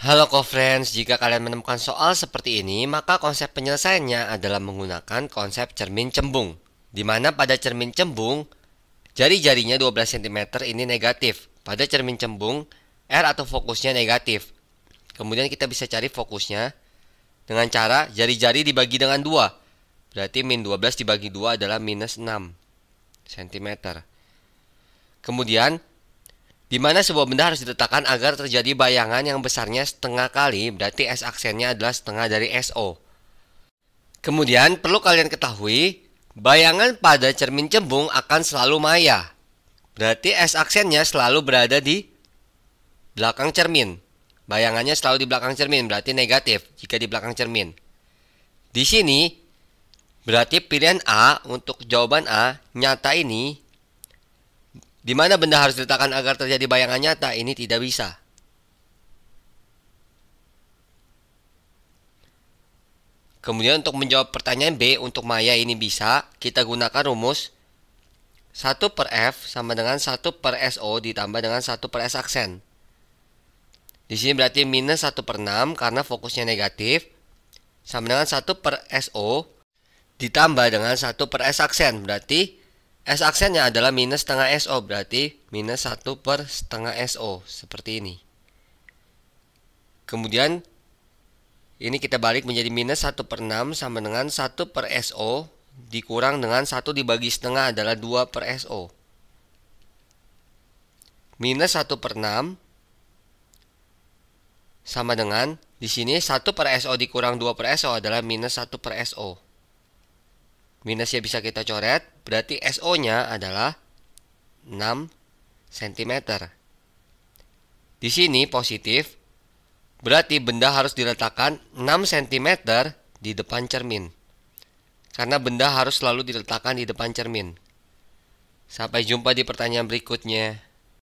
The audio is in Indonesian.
Halo co-friends, jika kalian menemukan soal seperti ini, maka konsep penyelesaiannya adalah menggunakan konsep cermin cembung. Di mana pada cermin cembung, jari-jarinya 12 cm ini negatif. Pada cermin cembung, R atau fokusnya negatif. Kemudian kita bisa cari fokusnya dengan cara jari-jari dibagi dengan 2. Berarti min 12 dibagi 2 adalah minus 6 cm. Kemudian di mana sebuah benda harus diletakkan agar terjadi bayangan yang besarnya setengah kali, berarti S aksennya adalah setengah dari SO. Kemudian perlu kalian ketahui, bayangan pada cermin cembung akan selalu maya. Berarti S aksennya selalu berada di belakang cermin. Bayangannya selalu di belakang cermin, berarti negatif jika di belakang cermin. Di sini, berarti pilihan A untuk jawaban A nyata ini di mana benda harus diletakkan agar terjadi bayangan nyata? Ini tidak bisa. Kemudian untuk menjawab pertanyaan B untuk maya ini bisa kita gunakan rumus 1 per F sama dengan 1 per SO ditambah dengan 1 per S aksen. Di sini berarti minus 1 per 6 karena fokusnya negatif sama dengan 1 per SO ditambah dengan 1 per S aksen berarti S aksennya adalah minus setengah SO berarti minus 1 per setengah SO seperti ini. Kemudian ini kita balik menjadi minus 1 per 6 sama dengan 1 per SO dikurang dengan 1 dibagi setengah adalah 2 per SO. Minus 1 per 6 sama dengan di sini 1 per SO dikurang 2 per SO adalah minus 1 per SO minusnya bisa kita coret, berarti SO-nya adalah 6 cm. Di sini positif, berarti benda harus diletakkan 6 cm di depan cermin. Karena benda harus selalu diletakkan di depan cermin. Sampai jumpa di pertanyaan berikutnya.